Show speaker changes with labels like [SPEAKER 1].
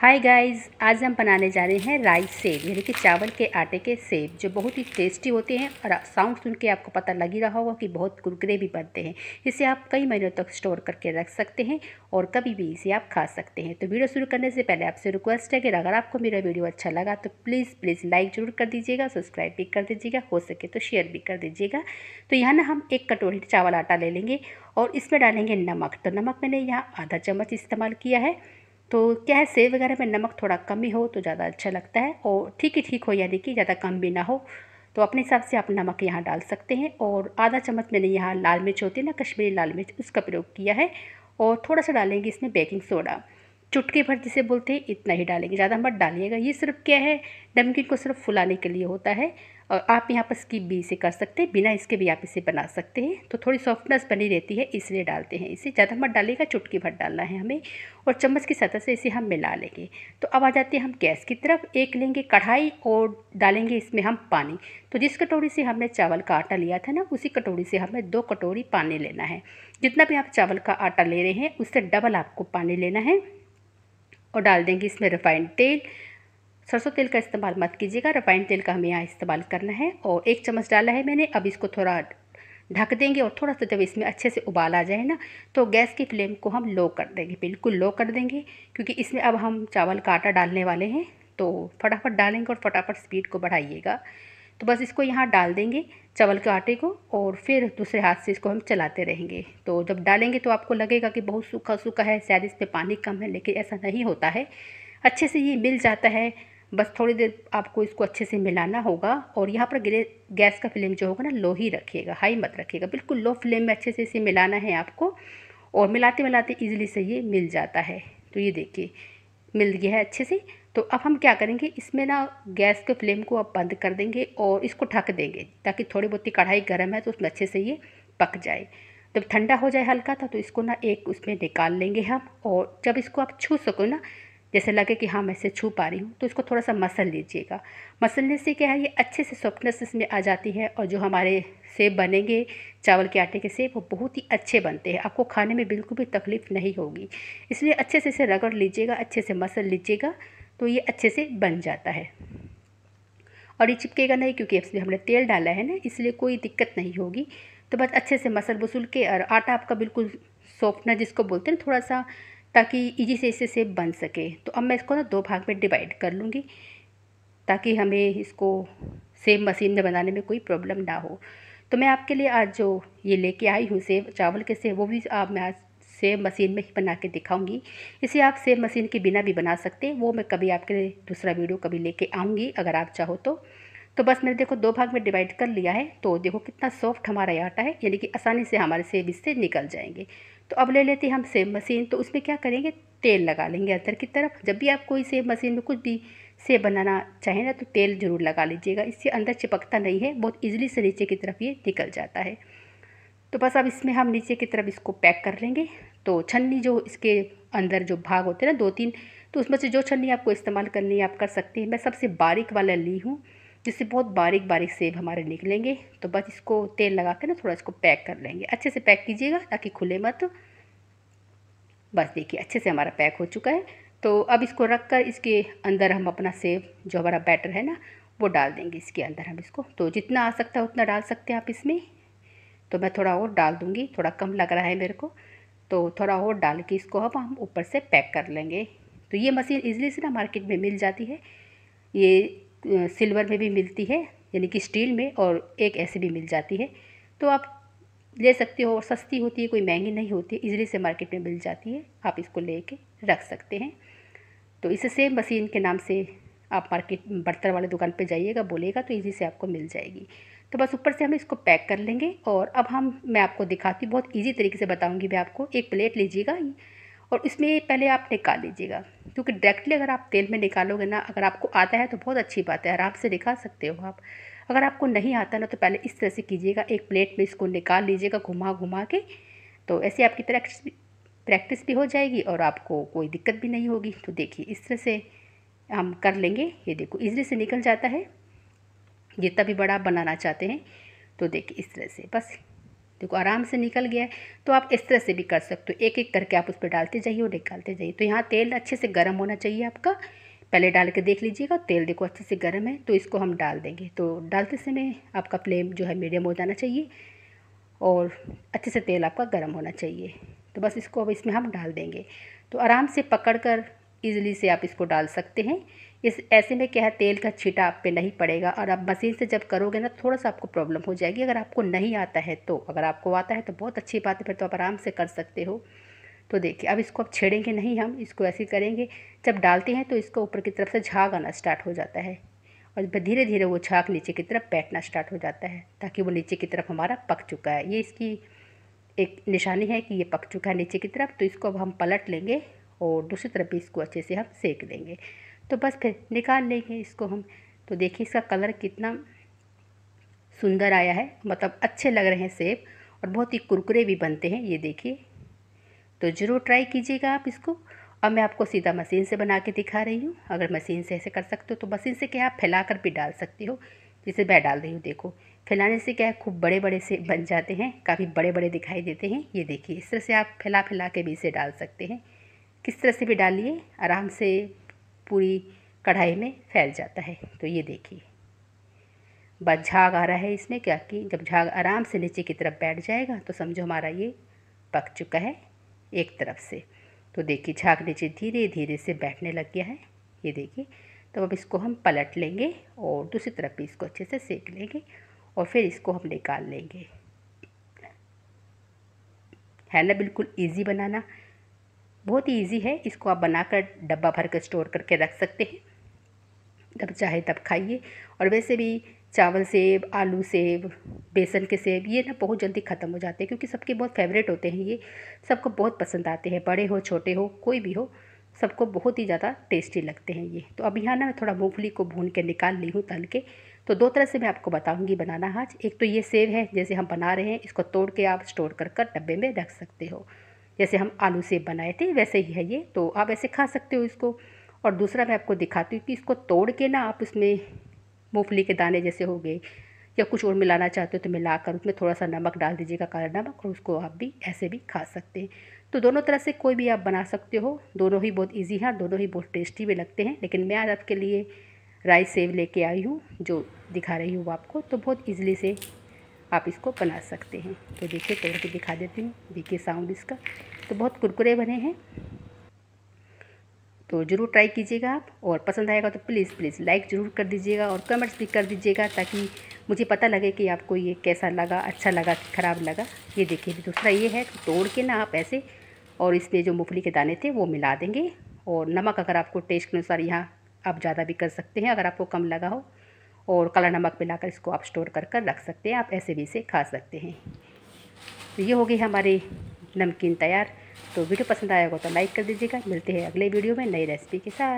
[SPEAKER 1] hi guys आज हम बनाने जा रहे हैं राइस सेब यानी कि चावल के आटे के सेब जो बहुत ही टेस्टी होते हैं और साउंड सुन के आपको पता लग ही रहा होगा कि बहुत कुरकुरे भी बनते हैं इसे आप कई महीनों तक स्टोर करके रख सकते हैं और कभी भी इसे आप खा सकते हैं तो वीडियो शुरू करने से पहले आपसे रिक्वेस्ट है कि अगर आपको मेरा वीडियो अच्छा लगा तो प्लीज़ प्लीज़ लाइक ज़रूर कर दीजिएगा सब्सक्राइब भी कर दीजिएगा हो सके तो शेयर भी कर दीजिएगा तो यहाँ ना हम एक कटोरी चावल आटा ले लेंगे और इसमें डालेंगे नमक तो नमक मैंने यहाँ आधा चम्मच इस्तेमाल किया है तो क्या है सेब वगैरह में नमक थोड़ा कम ही हो तो ज़्यादा अच्छा लगता है और ठीक ही ठीक हो यानी कि ज़्यादा कम भी ना हो तो अपने हिसाब से आप नमक यहाँ डाल सकते हैं और आधा चम्मच मैंने यहाँ लाल मिर्च होती है ना कश्मीरी लाल मिर्च उसका प्रयोग किया है और थोड़ा सा डालेंगे इसमें बेकिंग सोडा चुटकी भर जिसे बोलते हैं इतना ही डालेंगे ज़्यादा मत डालिएगा ये सिर्फ क्या है नमकीन को सिर्फ फुलाने के लिए होता है और आप यहाँ पर स्कीप भी इसे कर सकते हैं बिना इसके भी आप इसे बना सकते हैं तो थोड़ी सॉफ्टनेस बनी रहती है इसलिए डालते हैं इसे ज़्यादा मत डालेगा चुटकी भर डालना है हमें और चम्मच की सतह से इसे हम मिला लेंगे तो अब आ जाते हैं हम गैस की तरफ एक लेंगे कढ़ाई और डालेंगे इसमें हम पानी तो जिस कटोरी से हमने चावल का आटा लिया था ना उसी कटोरी से हमें दो कटोरी पानी लेना है जितना भी आप चावल का आटा ले रहे हैं उससे डबल आपको पानी लेना है और डाल देंगे इसमें रिफाइंड तेल सरसों तेल का इस्तेमाल मत कीजिएगा रिफाइंड तेल का हमें यहाँ इस्तेमाल करना है और एक चम्मच डाला है मैंने अब इसको थोड़ा ढक देंगे और थोड़ा सा जब इसमें अच्छे से उबाल आ जाए ना तो गैस की फ्लेम को हम लो कर देंगे बिल्कुल लो कर देंगे क्योंकि इसमें अब हम चावल का आटा डालने वाले हैं तो फटाफट डालेंगे और फटाफट स्पीड को बढ़ाइएगा तो बस इसको यहाँ डाल देंगे चावल के आटे को और फिर दूसरे हाथ से इसको हम चलाते रहेंगे तो जब डालेंगे तो आपको लगेगा कि बहुत सूखा सूखा है शायद इस पर पानी कम है लेकिन ऐसा नहीं होता है अच्छे से ये मिल जाता है बस थोड़ी देर आपको इसको अच्छे से मिलाना होगा और यहाँ पर गैस का फ्लेम जो होगा ना लो ही रखिएगा हाई मत रखिएगा बिल्कुल लो फ्लेम में अच्छे से इसे मिलाना है आपको और मिलाते मिलाते इजीली से ये मिल जाता है तो ये देखिए मिल गया है अच्छे से तो अब हम क्या करेंगे इसमें ना गैस के फ्लेम को आप बंद कर देंगे और इसको ढक देंगे ताकि थोड़ी बहुत कढ़ाई गर्म है तो उसमें अच्छे से ये पक जाए जब ठंडा हो जाए हल्का था तो इसको ना एक उसमें निकाल लेंगे हम और जब इसको आप छू सको ना जैसे लगे कि हाँ मैं इसे छू पा रही हूँ तो इसको थोड़ा सा मसल लीजिएगा मसलने से क्या है ये अच्छे से सॉफ्टनेस इसमें आ जाती है और जो हमारे सेब बनेंगे चावल के आटे के सेब वो बहुत ही अच्छे बनते हैं आपको खाने में बिल्कुल भी तकलीफ़ नहीं होगी इसलिए अच्छे से इसे रगड़ लीजिएगा अच्छे से मसल लीजिएगा तो ये अच्छे से बन जाता है और ये चिपकेगा नहीं क्योंकि इसमें हमने तेल डाला है ना इसलिए कोई दिक्कत नहीं होगी तो बस अच्छे से मसल वसूल के और आटा आपका बिल्कुल सॉफ्टनर जिसको बोलते हैं थोड़ा सा ताकि ईजी से इससे सेप बन सके तो अब मैं इसको ना दो भाग में डिवाइड कर लूँगी ताकि हमें इसको सेब मशीन में बनाने में कोई प्रॉब्लम ना हो तो मैं आपके लिए आज जो ये लेके आई हूँ सेब चावल के सेब वो भी आप मैं आज सेब मशीन में ही बना के दिखाऊंगी इसे आप सेब मशीन के बिना भी बना सकते हैं वो मैं कभी आपके लिए दूसरा वीडियो कभी लेके आऊँगी अगर आप चाहो तो तो बस मैंने देखो दो भाग में डिवाइड कर लिया है तो देखो कितना सॉफ्ट हमारा आटा है यानी कि आसानी से हमारे सेब इससे निकल जाएंगे तो अब ले लेते हैं हम सेम मशीन तो उसमें क्या करेंगे तेल लगा लेंगे अंदर की तरफ जब भी आप कोई सेब मशीन में कुछ भी सेब बनाना चाहें ना तो तेल ज़रूर लगा लीजिएगा इससे अंदर चिपकता नहीं है बहुत ईजिली से नीचे की तरफ ये निकल जाता है तो बस अब इसमें हम नीचे की तरफ इसको पैक कर लेंगे तो छन्नी जो इसके अंदर जो भाग होते हैं ना दो तीन तो उसमें से जो छन्नी आपको इस्तेमाल करनी है आप कर सकते हैं मैं सबसे बारीक वाला ली हूँ जिससे बहुत बारीक बारीक सेब हमारे निकलेंगे तो बस इसको तेल लगा कर ना थोड़ा इसको पैक कर लेंगे अच्छे से पैक कीजिएगा ताकि खुले मत बस देखिए अच्छे से हमारा पैक हो चुका है तो अब इसको रख कर इसके अंदर हम अपना सेब जो हमारा बैटर है ना वो डाल देंगे इसके अंदर हम इसको तो जितना आ सकता है उतना डाल सकते हैं आप इसमें तो मैं थोड़ा और डाल दूँगी थोड़ा कम लग रहा है मेरे को तो थोड़ा और डाल के इसको अब हम ऊपर से पैक कर लेंगे तो ये मशीन ईजिली से ना मार्केट में मिल जाती है ये सिल्वर में भी मिलती है यानी कि स्टील में और एक ऐसे भी मिल जाती है तो आप ले सकते हो और सस्ती होती है कोई महंगी नहीं होती इजीली से मार्केट में मिल जाती है आप इसको ले कर रख सकते हैं तो इस सेम मशीन के नाम से आप मार्केट बर्तन वाले दुकान पे जाइएगा बोलेगा तो इजी से आपको मिल जाएगी तो बस ऊपर से हम इसको पैक कर लेंगे और अब हम मैं आपको दिखाती हूँ बहुत इजी तरीके से बताऊँगी मैं आपको एक प्लेट लीजिएगा और इसमें पहले आप निकाल लीजिएगा क्योंकि डायरेक्टली अगर आप तेल में निकालोगे ना अगर आपको आता है तो बहुत अच्छी बात है आराम से निकाल सकते हो आप अगर आपको नहीं आता ना तो पहले इस तरह से कीजिएगा एक प्लेट में इसको निकाल लीजिएगा घुमा घुमा के तो ऐसे आपकी प्रैक्टिस भी प्रैक्टिस भी हो जाएगी और आपको कोई दिक्कत भी नहीं होगी तो देखिए इस तरह से हम कर लेंगे ये देखो इजली से निकल जाता है जितना भी बड़ा बनाना चाहते हैं तो देखिए इस तरह से बस देखो आराम से निकल गया है तो आप इस तरह से भी कर सकते हो एक एक करके आप उस पर डालते जाइए और निकालते जाइए तो यहाँ तेल अच्छे से गर्म होना चाहिए आपका पहले डाल के देख लीजिएगा तेल देखो अच्छे से गर्म है तो इसको हम डाल देंगे तो डालते समय आपका फ्लेम जो है मीडियम हो जाना चाहिए और अच्छे से तेल आपका गर्म होना चाहिए तो बस इसको अब इसमें हम डाल देंगे तो आराम से पकड़ कर ईज़िली से आप इसको डाल सकते हैं इस ऐसे में क्या है तेल का छीटा आप पे नहीं पड़ेगा और आप मशीन से जब करोगे ना थोड़ा सा आपको प्रॉब्लम हो जाएगी अगर आपको नहीं आता है तो अगर आपको आता है तो बहुत अच्छी बात है फिर तो आप आराम से कर सकते हो तो देखिए अब इसको आप छेड़ेंगे नहीं हम इसको ऐसे करेंगे जब डालते हैं तो इसको ऊपर की तरफ से झाग आना स्टार्ट हो जाता है और धीरे धीरे वो झाग नीचे की तरफ बैठना स्टार्ट हो जाता है ताकि वो नीचे की तरफ हमारा पक चुका है ये इसकी एक निशानी है कि ये पक चुका है नीचे की तरफ तो इसको अब हम पलट लेंगे और दूसरी तरफ भी इसको अच्छे से हम सेक देंगे तो बस फिर निकाल लेंगे इसको हम तो देखिए इसका कलर कितना सुंदर आया है मतलब अच्छे लग रहे हैं सेब और बहुत ही कुरकुरे भी बनते हैं ये देखिए तो ज़रूर ट्राई कीजिएगा आप इसको अब मैं आपको सीधा मशीन से बना के दिखा रही हूँ अगर मशीन से ऐसे कर सकते हो तो मशीन से क्या आप फैला कर भी डाल सकती हो जिसे मैं डाल रही हूँ देखो फैलाने से क्या है खूब बड़े बड़े से बन जाते हैं काफ़ी बड़े बड़े दिखाई देते हैं ये देखिए इस तरह से आप फैला फैला के भी इसे डाल सकते हैं किस तरह से भी डालिए आराम से पूरी कढ़ाई में फैल जाता है तो ये देखिए बस झाग आ रहा है इसमें क्या कि जब झाग आराम से नीचे की तरफ बैठ जाएगा तो समझो हमारा ये पक चुका है एक तरफ से तो देखिए झाग नीचे धीरे धीरे से बैठने लग गया है ये देखिए तो अब इसको हम पलट लेंगे और दूसरी तरफ भी इसको अच्छे से सेक लेंगे और फिर इसको हम निकाल लेंगे है ना बिल्कुल ईजी बनाना बहुत ही ईजी है इसको आप बनाकर डब्बा भर कर स्टोर करके रख सकते हैं जब चाहे तब खाइए और वैसे भी चावल सेब आलू सेब बेसन के सेब ये ना बहुत जल्दी ख़त्म हो जाते हैं क्योंकि सबके बहुत फेवरेट होते हैं ये सबको बहुत पसंद आते हैं बड़े हो छोटे हो कोई भी हो सबको बहुत ही ज़्यादा टेस्टी लगते हैं ये तो अब यहाँ ना मैं थोड़ा मूँगफली को भून के निकाल ली हूँ तल के तो दो तरह से मैं आपको बताऊँगी बनाना आज एक तो ये सेब है जैसे हम बना रहे हैं इसको तोड़ के आप स्टोर कर कर डब्बे में रख सकते हो जैसे हम आलू सेब बनाए थे वैसे ही है ये तो आप ऐसे खा सकते हो इसको और दूसरा मैं आपको दिखाती हूँ कि इसको तोड़ के ना आप उसमें मूँगफली के दाने जैसे हो गए या कुछ और मिलाना चाहते हो तो मिला कर उसमें थोड़ा सा नमक डाल दीजिएगा काला नमक और उसको आप भी ऐसे भी खा सकते हैं तो दोनों तरह से कोई भी आप बना सकते हो दोनों ही बहुत ईजी हैं दोनों ही बहुत टेस्टी भी लगते हैं लेकिन मैं आज आपके लिए राइस सेव लेके आई हूँ जो दिखा रही हूँ आपको तो बहुत ईजिली से आप इसको बना सकते हैं तो देखिए तोड़ के दिखा देती हूँ देखिए साउंड इसका तो बहुत कुरकुरे बने हैं तो ज़रूर ट्राई कीजिएगा आप और पसंद आएगा तो प्लीज़ प्लीज़ लाइक ज़रूर कर दीजिएगा और कमेंट्स भी कर दीजिएगा ताकि मुझे पता लगे कि आपको ये कैसा लगा अच्छा लगा कि ख़राब लगा ये देखिए दूसरा ये है कि तो तोड़ के ना आप ऐसे और इसमें जो मूँगफली के दाने थे वो मिला देंगे और नमक अगर आपको टेस्ट के अनुसार यहाँ आप ज़्यादा भी कर सकते हैं अगर आपको कम लगा हो और काला नमक मिलाकर इसको आप स्टोर कर कर रख सकते हैं आप ऐसे भी इसे खा सकते हैं तो ये हो गई हमारी नमकीन तैयार तो वीडियो पसंद आया होगा तो लाइक कर दीजिएगा मिलते हैं अगले वीडियो में नई रेसिपी के साथ